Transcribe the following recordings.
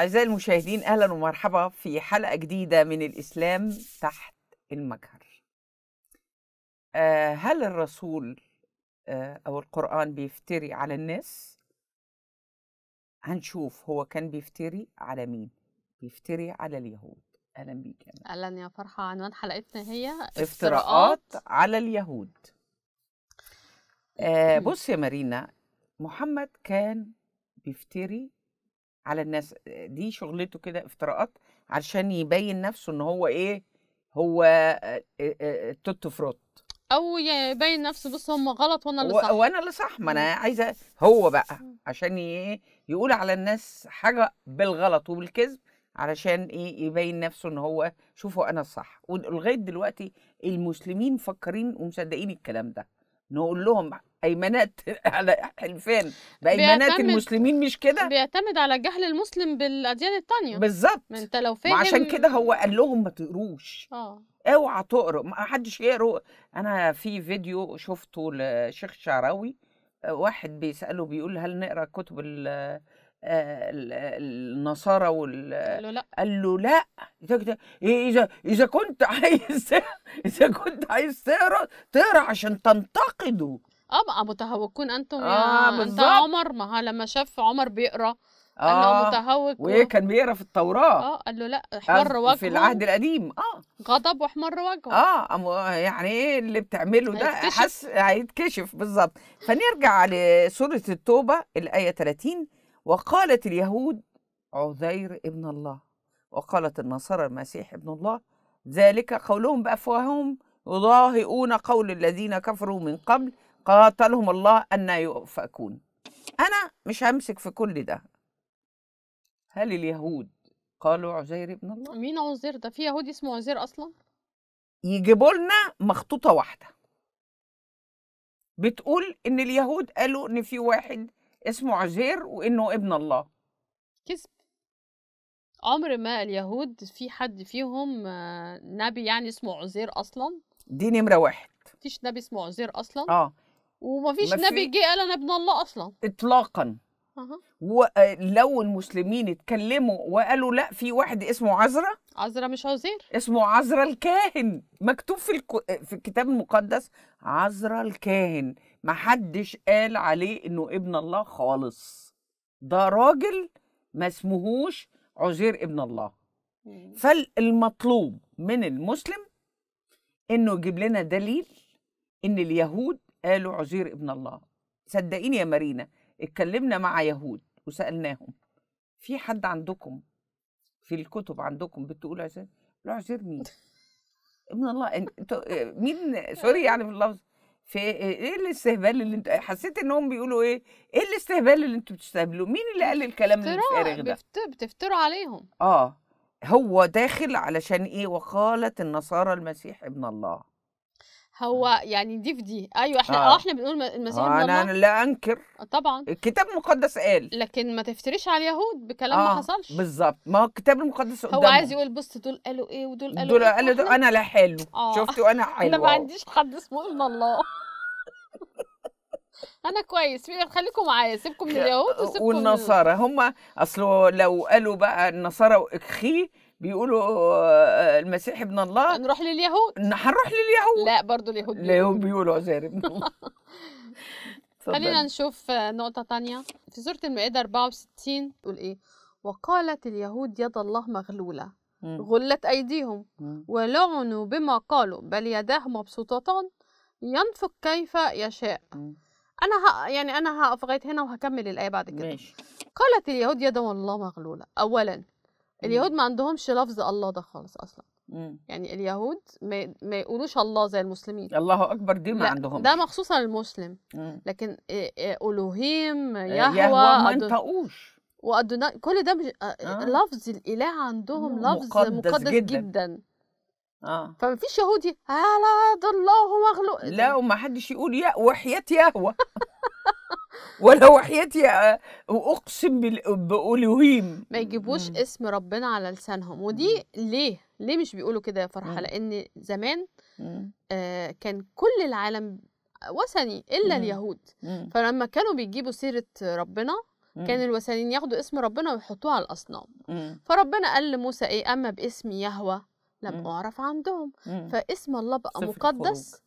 أعزائي المشاهدين أهلا ومرحبا في حلقة جديدة من الإسلام تحت المجهر آه، هل الرسول آه، أو القرآن بيفتري على الناس؟ هنشوف هو كان بيفتري على مين؟ بيفتري على اليهود أهلا بيك أهلا يا فرحة عنوان حلقتنا هي افتراءات, على اليهود آه، بص يا مارينا محمد كان بيفتري على الناس دي شغلته كده افتراءات عشان يبين نفسه ان هو ايه هو توتو فروت او يبين نفسه بص هم غلط وانا اللي صح وانا اللي صح ما انا إمم. عايزه هو بقى إمم. عشان ايه يقول على الناس حاجه بالغلط وبالكذب علشان ايه يبين نفسه ان هو شوفوا انا الصح ولغايه دلوقتي المسلمين مفكرين ومصدقين الكلام ده نقول لهم ايمانات على حلفان بايمانات المسلمين مش كده بيعتمد على جهل المسلم بالاديان التانية بالظبط ما انت لو فاهم وعشان كده هو قال لهم ما تقروش اه اوعى تقرا ما حدش يقرا انا في فيديو شفته لشيخ شعراوي واحد بيساله بيقول هل نقرا كتب آه، النصارى وال قال له لا اذا اذا كنت عايز اذا كنت عايز تقرا تقرا عشان تنتقده اه بقى متهوكون انتم آه انت عمر ما لما شاف عمر بيقرا آه متهوك وايه كان بيقرا في التوراه اه قال له لا احمر وجهه في العهد القديم اه غضب واحمر وجهه اه يعني ايه اللي بتعمله ده حس هيتكشف بالظبط فنرجع لسوره التوبه الايه 30 وقالت اليهود عزير ابن الله وقالت النصارى المسيح ابن الله ذلك قولهم بأفواههم يضاهئون قول الذين كفروا من قبل قاتلهم الله أن يؤفكون أنا مش همسك في كل ده هل اليهود قالوا عزير ابن الله مين عزير ده في يهودي اسمه عزير أصلا يجيبوا لنا مخطوطة واحدة بتقول إن اليهود قالوا إن في واحد اسمه عزير وانه ابن الله كذب عمر ما اليهود في حد فيهم آه، نبي يعني اسمه عزير اصلا دي نمره واحد مفيش نبي اسمه عزير اصلا اه ومفيش نبي جه قال انا ابن الله اصلا اطلاقا ولو آه، المسلمين اتكلموا وقالوا لا في واحد اسمه عزرا عزرا مش عزير اسمه عزرا الكاهن مكتوب في الكو... في الكتاب المقدس عزرا الكاهن ما حدش قال عليه انه ابن الله خالص ده راجل ما اسمهوش عزير ابن الله فالمطلوب من المسلم انه يجيب لنا دليل ان اليهود قالوا عزير ابن الله صدقيني يا مارينا اتكلمنا مع يهود وسالناهم في حد عندكم في الكتب عندكم بتقول عزير لا عزير مين ابن الله آه، مين سوري يعني في اللفظ في آه، ايه الاستهبال اللي انت حسيت انهم بيقولوا ايه ايه الاستهبال اللي انتوا بتستهبلوه مين اللي قال الكلام الفارغ ده بتفتروا عليهم اه هو داخل علشان ايه وقالت النصارى المسيح ابن الله هو آه. يعني دي في دي ايوه احنا اه, آه، احنا بنقول المسيح آه الله انا لا انكر آه، طبعا الكتاب المقدس قال لكن ما تفتريش على اليهود بكلام آه ما حصلش بالظبط ما هو الكتاب المقدس قدامه هو عايز يقول بص دول قالوا ايه ودول قالوا دول إيه، قالوا دول انا لا حلو آه شفتوا انا حلو انا ما عنديش حد اسمه الا الله انا كويس خليكم معايا سيبكم من اليهود وسيبكم والنصارى هم اصل لو قالوا بقى النصارى واخيه بيقولوا آه، المسيح ابن الله نروح لليهود هنروح لليهود لا برضو اليهود اليهود بيقولوا عزير ابن الله خلينا نشوف آه، نقطة تانية في سورة المائدة 64 تقول إيه وقالت اليهود يد الله مغلولة غلت أيديهم ولعنوا بما قالوا بل يداه مبسوطتان ينفق كيف يشاء أنا ه... يعني أنا هقف لغاية هنا وهكمل الآية بعد كده ماشي. قالت اليهود يد الله مغلولة أولا اليهود ما عندهمش لفظ الله ده خالص اصلا مم. يعني اليهود ما, ما يقولوش الله زي المسلمين الله اكبر دي ما عندهم ده مخصوصا للمسلم لكن الوهيم آه، يهوى ما ينطقوش كل ده مش... آه. لفظ الاله عندهم لفظ مقدس, مقدس جدا, جدا. اه فما فيش يهودي هلا الله مخلوق لا وما حدش يقول يا وحياة يهوى ولو وحياتي آه، واقسم بالالوهيم ما يجيبوش اسم ربنا على لسانهم ودي ليه ليه مش بيقولوا كده يا فرحه لان زمان آه كان كل العالم وثني الا اليهود فلما كانوا بيجيبوا سيره ربنا كان الوثنيين ياخدوا اسم ربنا ويحطوه على الاصنام فربنا قال لموسى ايه اما باسم يهوى لم اعرف عندهم فاسم الله بقى مقدس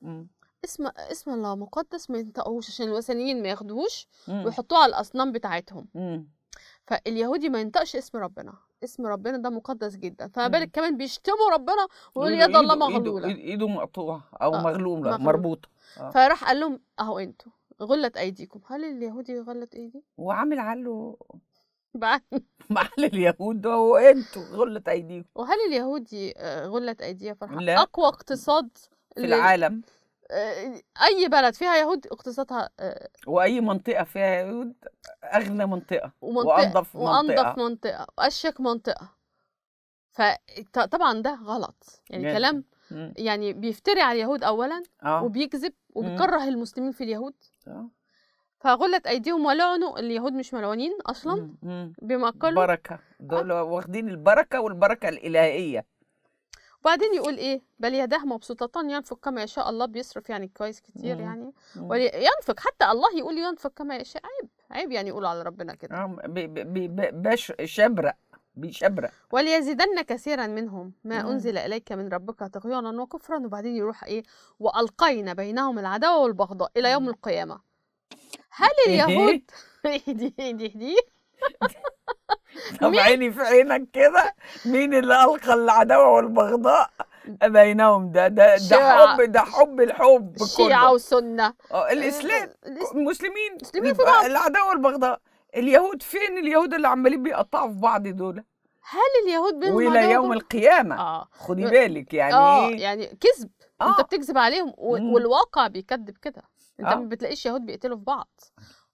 اسم اسم الله مقدس ما ينطقوش عشان الوثنيين ما ياخدوش ويحطوه على الاصنام بتاعتهم فاليهودي ما ينطقش اسم ربنا اسم ربنا ده مقدس جدا فما بالك كمان بيشتموا ربنا ويقول يد الله مغلوله ايده, إيده مقطوعه او آه. مغلوله مربوطه آه. فراح قال لهم اهو انتوا غلت ايديكم هل اليهودي غلت ايدي وعامل عله بعد محل اليهود هو انتوا غلت ايديكم وهل اليهودي آه، غلت ايديها فرحان اقوى اقتصاد في العالم آه، اي بلد فيها يهود اقتصادها آه، واي منطقه فيها يهود اغنى منطقه ومنطقة وانضف منطقه وانضف منطقه واشيك منطقه فطبعا ده غلط يعني جدا. كلام يعني بيفتري على اليهود اولا آه. وبيكذب وبيكره مم. المسلمين في اليهود آه. فغلت ايديهم ولعنوا اليهود مش ملعونين اصلا بما قالوا بركه دول آه. واخدين البركه والبركه الالهيه وبعدين يقول ايه بل يداه مبسوطتان ينفق كما يشاء الله بيصرف يعني كويس كتير يعني وينفق حتى الله يقول ينفق كما يشاء عيب عيب يعني يقول على ربنا كده آه، باش شبرق بيشبرق وليزيدن كثيرا منهم ما مم. انزل اليك من ربك طغيانا وكفرا وبعدين يروح ايه والقينا بينهم العداوه والبغضاء الى يوم القيامه هل اليهود اهدي إيه اهدي اهدي طب عيني في عينك كده مين اللي القى العداوه والبغضاء بينهم ده ده ده حب ده حب الحب كله شيعة وسنة آه، آه، الإسلام المسلمين المسلمين في بعض العداوة والبغضاء اليهود فين اليهود اللي عمالين بيقطعوا في بعض دول؟ هل اليهود بينهم والى يوم القيامة آه. خدي بالك يعني اه إيه؟ يعني كذب آه. انت بتكذب عليهم والواقع بيكذب كده انت آه. ما بتلاقيش يهود بيقتلوا في بعض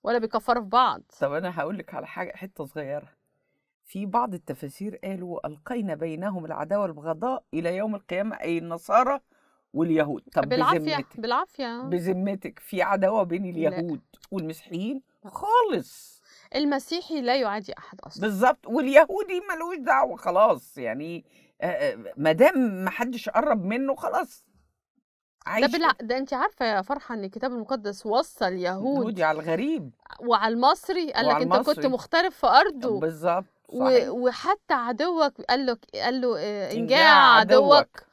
ولا بيكفروا في بعض طب انا هقول لك على حاجه حته صغيره في بعض التفاسير قالوا ألقينا بينهم العداوة والبغضاء إلى يوم القيامة أي النصارى واليهود طب بالعافية بالعافية بذمتك في عداوة بين اليهود لا. والمسيحيين خالص المسيحي لا يعادي أحد أصلا بالظبط واليهودي ملوش دعوة خلاص يعني آه، آه، ما دام ما حدش قرب منه خلاص عايش ده, بالع... ده انت عارفه يا فرحه ان الكتاب المقدس وصى اليهود على الغريب وعلى المصري قال لك انت كنت مختلف في ارضه بالظبط صحيح. وحتى عدوك قال له قال له آه، انجاع عدوك, عدوك.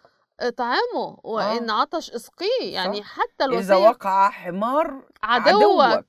اطعمه وان آه. عطش اسقيه يعني صح. حتى لو اذا وقع حمار عدوك. عدوك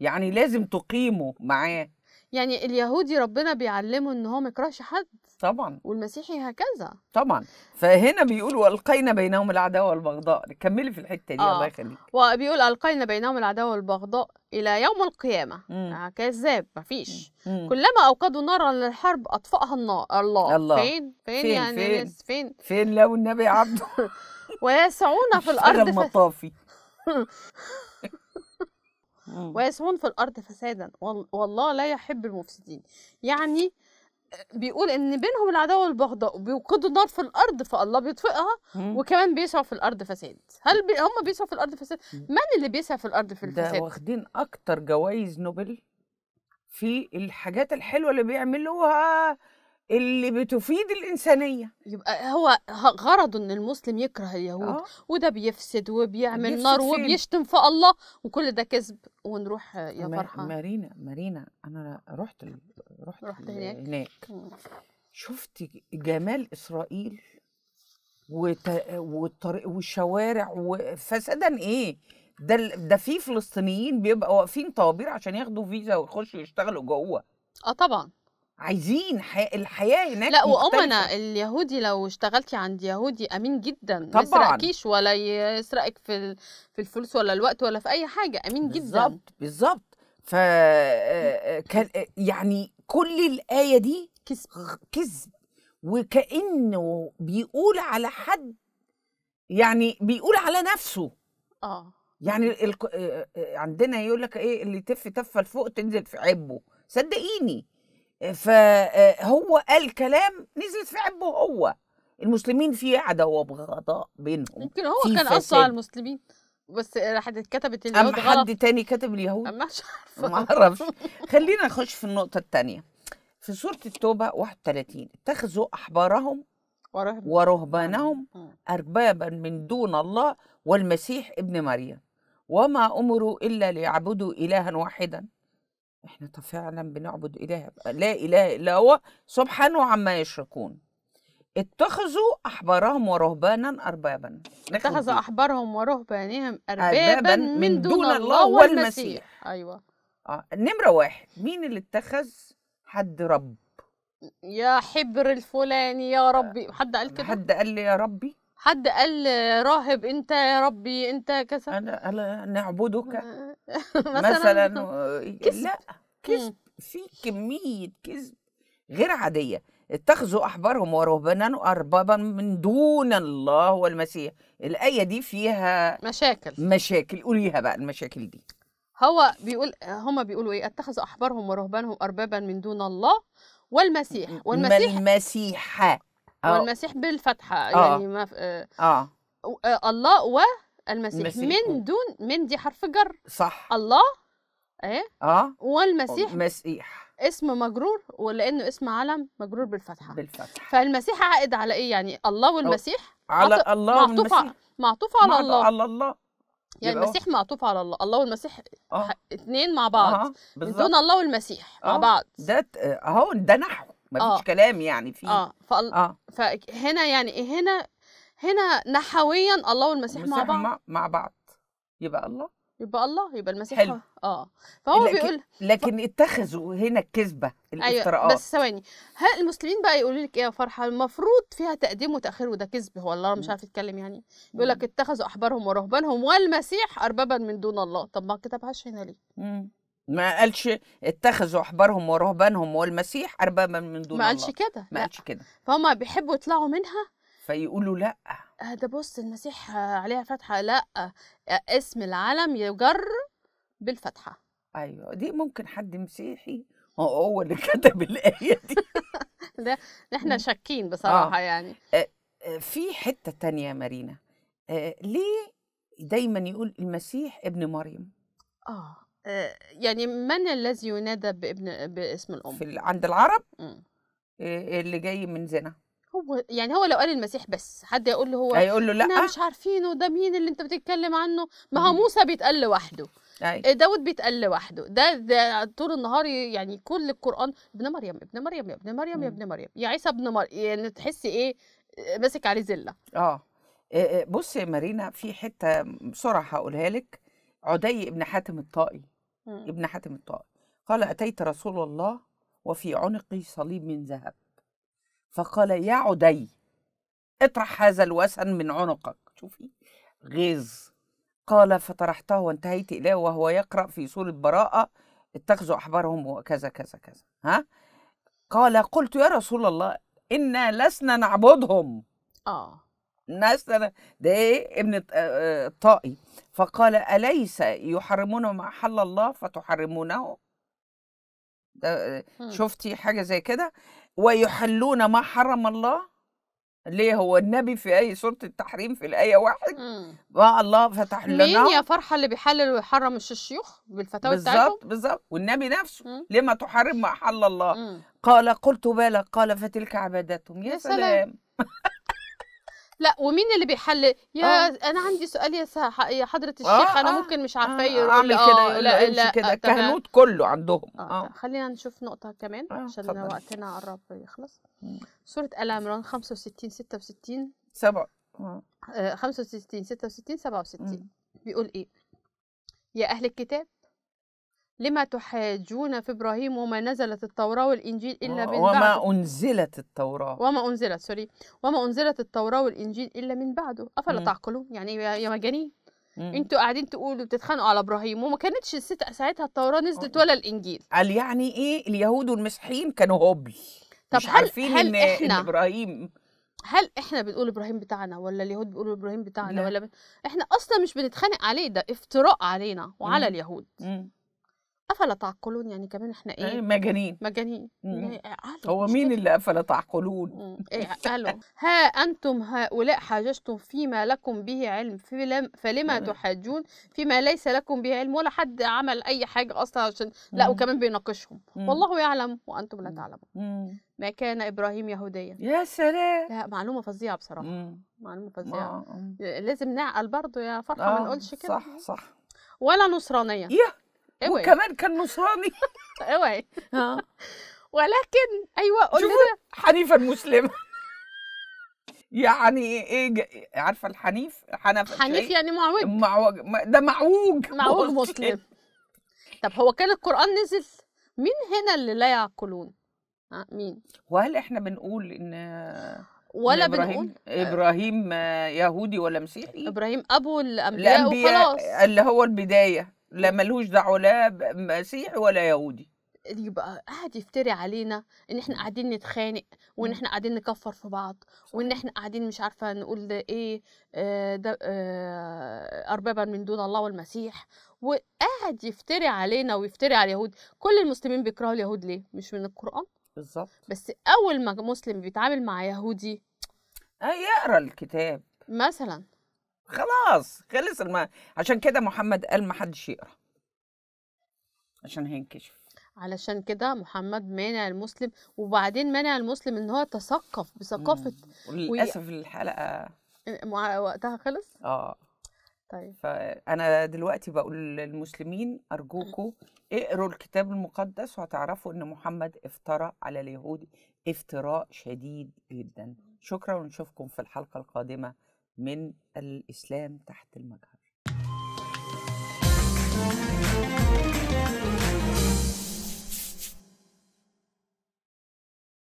يعني لازم تقيمه معاه يعني اليهودي ربنا بيعلمه ان هو ما يكرهش حد طبعا والمسيحي هكذا طبعا فهنا بيقول والقينا بينهم العداوه والبغضاء كملي في الحته دي آه. الله يخليك وبيقول القينا بينهم العداوه والبغضاء الى يوم القيامه مم. آه، كذاب مفيش مم. كلما اوقدوا نارا للحرب اطفاها النار الله, الله. فين فين, فين يعني فين فين فين لو النبي عبده ويسعون في الارض مطافي ويسعون في الارض فسادا والله لا يحب المفسدين يعني بيقول ان بينهم العداوه والبغضاء وبيوقدوا النار في الارض فالله بيطفئها وكمان بيسعوا في الارض فساد هل بي هم بيسعوا في الارض فساد من اللي بيسعى في الارض في الفساد ده واخدين اكتر جوائز نوبل في الحاجات الحلوه اللي بيعملوها اللي بتفيد الانسانيه يبقى هو غرضه ان المسلم يكره اليهود أوه. وده بيفسد وبيعمل نار وبيشتم في الله وكل ده كذب ونروح يا فرحه مارينا مارينا انا رحت رحت, رحت هناك, هناك. شفت جمال اسرائيل وت... والطريق والشوارع وفسادا ايه ده ده في فلسطينيين بيبقوا واقفين طوابير عشان ياخدوا فيزا ويخشوا يشتغلوا جوه اه طبعا عايزين حي... الحياه هناك لا وامنا اليهودي لو اشتغلتي عند يهودي امين جدا طبعا يسرقكيش ولا يسرقك في في الفلوس ولا الوقت ولا في اي حاجه امين بالزبط. جدا بالظبط بالظبط ف كان يعني كل الايه دي كذب كذب وكانه بيقول على حد يعني بيقول على نفسه اه يعني ال... عندنا يقول لك ايه اللي تف تفه لفوق تنزل في عبه صدقيني فهو قال كلام نزلت في عبه هو المسلمين في عداوه وبغضاء بينهم يمكن هو كان قصى على المسلمين بس راحت اتكتبت اليهود أما غلط حد تاني كتب اليهود مش عارفه ما اعرفش خلينا نخش في النقطه الثانيه في سوره التوبه 31 اتخذوا احبارهم ورهبان. ورهبانهم اربابا من دون الله والمسيح ابن مريم وما امروا الا ليعبدوا الها واحدا احنا فعلا بنعبد اله لا اله الا هو سبحانه عما يشركون اتخذوا أحبارهم ورهبانا أربابا اتخذوا أحبارهم ورهبانهم أربابا, من, دون, الله والمسيح, والمسيح. أيوة آه. نمرة واحد مين اللي اتخذ حد رب يا حبر الفلاني يا ربي حد قال كده حد قال لي يا ربي حد قال راهب انت يا ربي انت كذا انا انا نعبدك مثلا آه، كذب لا كذب في كميه كذب غير عاديه اتخذوا أحبارهم ورهبانا أربابا من دون الله والمسيح الآية دي فيها مشاكل مشاكل قوليها بقى المشاكل دي هو بيقول هما بيقولوا ايه اتخذوا احبارهم ورهبانهم اربابا من دون الله والمسيح والمسيح المسيح آه. والمسيح بالفتحه أوه. يعني ما آه. آه, الله والمسيح من دون من دي حرف جر صح الله ايه اه والمسيح مسيح اسم مجرور ولانه اسم علم مجرور بالفتحه بالفتحه فالمسيح عائد على ايه يعني الله والمسيح على عط... الله معطوف والمسيح معطوف على الله على الله يعني المسيح معطوف على الله الله والمسيح آه. اتنين مع بعض آه. من دون الله والمسيح آه. مع بعض ده اهو ده نحو مفيش آه. كلام يعني فيه اه, فال... آه. فهنا يعني إيه؟ هنا هنا نحويا الله والمسيح مع بعض مع بعض يبقى الله يبقى الله يبقى المسيح حلو. اه فهو لكن بيقول لكن ف... اتخذوا هنا الكذبه أيوة، الافتراءات أيوة بس ثواني هل المسلمين بقى يقولوا لك ايه يا فرحه المفروض فيها تقديم وتاخير وده كذب هو الله مش عارف يتكلم يعني بيقول لك اتخذوا احبارهم ورهبانهم والمسيح اربابا من دون الله طب ما كتبهاش هنا ليه مم. ما قالش اتخذوا احبارهم ورهبانهم والمسيح اربابا من دون ما الله ما قالش كده ما قالش كده فهم بيحبوا يطلعوا منها فيقولوا لا آه، ده بص المسيح عليها فتحه لا آه، اسم العلم يجر بالفتحه ايوه دي ممكن حد مسيحي هو اللي كتب الايه دي ده احنا شاكين آه. بصراحه يعني. آه. يعني في حته تانية مارينا آه ليه دايما يقول المسيح ابن مريم اه يعني من الذي ينادى بابن باسم الام في عند العرب م. اللي جاي من زنا هو يعني هو لو قال المسيح بس حد يقول له هو هيقول له لا مش عارفينه ده مين اللي انت بتتكلم عنه ما هو موسى بيتقال لوحده أي. آه، داود بيتقال لوحده ده, ده طول النهار يعني كل القران ابن مريم ابن مريم يا ابن مريم يا ابن مريم يا عيسى ابن مريم يعني تحسي ايه آه، ماسك عليه زله اه, آه، بصي يا مارينا في حته بسرعه هقولها لك عدي ابن حاتم الطائي ابن حاتم الطائي قال اتيت رسول الله وفي عنقي صليب من ذهب فقال يا عدي اطرح هذا الوثن من عنقك شوفي غيظ قال فطرحته وانتهيت إليه وهو يقرأ في سورة براءة اتخذوا أحبارهم وكذا كذا كذا ها قال قلت يا رسول الله إنا لسنا نعبدهم آه الناس ده إيه ابن الطائي آه، آه، فقال أليس يحرمون ما أحل الله فتحرمونه ده آه، شفتي حاجة زي كده ويحلون ما حرم الله ليه هو النبي في اي سوره التحريم في الايه واحد ما الله فتح لنا مين يا فرحه اللي بيحلل ويحرم مش الشيوخ بالفتاوى بتاعتهم بالظبط بالظبط والنبي نفسه ليه لما تحرم ما احل الله مم. قال قلت بلى قال فتلك عبادتهم يا, يا سلام, سلام. لا ومين اللي بيحل يا آه. انا عندي سؤال يا يا حضره آه، الشيخ آه انا آه. ممكن مش عارفه آه. اعمل آه، كده لا لا كده الكهنوت آه، كله عندهم آه. آه. خلينا نشوف نقطه كمان عشان وقتنا قرب يخلص سوره ال عمران 65 66 سبعة آه. 65 66 67 بيقول ايه يا اهل الكتاب لما تحاجون في إبراهيم وما نزلت التوراة والإنجيل إلا من وما بعده وما أنزلت التوراة وما أنزلت سوري وما أنزلت التوراة والإنجيل إلا من بعده أفلا م. تعقلون يعني يا مجانين انتوا قاعدين تقولوا بتتخانقوا على ابراهيم وما كانتش الست ساعتها التوراه نزلت ولا الانجيل قال يعني ايه اليهود والمسيحيين كانوا هبل طب مش هل عارفين هل إن احنا إن ابراهيم هل احنا بنقول ابراهيم بتاعنا ولا اليهود بيقولوا ابراهيم بتاعنا لا. ولا ب... احنا اصلا مش بنتخانق عليه ده افتراء علينا وعلى م. اليهود م. افلا تعقلون يعني كمان احنا ايه, إيه، مجانين مجانين إيه هو مين اللي قفل تعقلون إيه قالوا ها انتم هؤلاء حاججتم فيما لكم به علم فلم فلما تحاجون فيما ليس لكم به علم ولا حد عمل اي حاجه اصلا عشان لا وكمان بيناقشهم والله يعلم وانتم لا تعلمون ما كان ابراهيم يهوديا يا سلام لا معلومه فظيعه بصراحه معلومه فظيعه آه. لازم نعقل برضه يا فرحه ما آه، نقولش كده صح صح ولا نصرانيه إيه وكمان كان نصراني اوعي إيه آه. ولكن ايوه قلنا لنا حنيفه المسلمه يعني ايه عارفه الحنيف حنف حنيف يعني معوج معوج ده معوج معوج مسلم طب هو كان القران نزل مين هنا اللي لا يعقلون آه، مين وهل احنا بنقول ان ولا إن إبراهيم بنقول آه. ابراهيم يهودي ولا مسيحي ابراهيم ابو الانبياء, الأنبياء وخلاص اللي هو البدايه لا ملوش دعوه لا مسيحي ولا يهودي يبقى قاعد يفتري علينا ان احنا قاعدين نتخانق وان احنا قاعدين نكفر في بعض وان احنا قاعدين مش عارفه نقول ده ايه آه، ده آه، اربابا من دون الله والمسيح وقاعد يفتري علينا ويفتري على اليهود كل المسلمين بيكرهوا اليهود ليه مش من القران بالظبط بس اول ما مسلم بيتعامل مع يهودي آه، يقرا الكتاب مثلا خلاص خلص الم... عشان كده محمد قال ما حدش يقرا عشان هينكشف علشان كده محمد مانع المسلم وبعدين مانع المسلم ان هو يتثقف بثقافه وللاسف وي... الحلقه مع... وقتها خلص اه طيب فانا دلوقتي بقول للمسلمين ارجوكم اقروا الكتاب المقدس وهتعرفوا ان محمد افترى على اليهود افتراء شديد جدا شكرا ونشوفكم في الحلقه القادمه من الإسلام تحت المجهر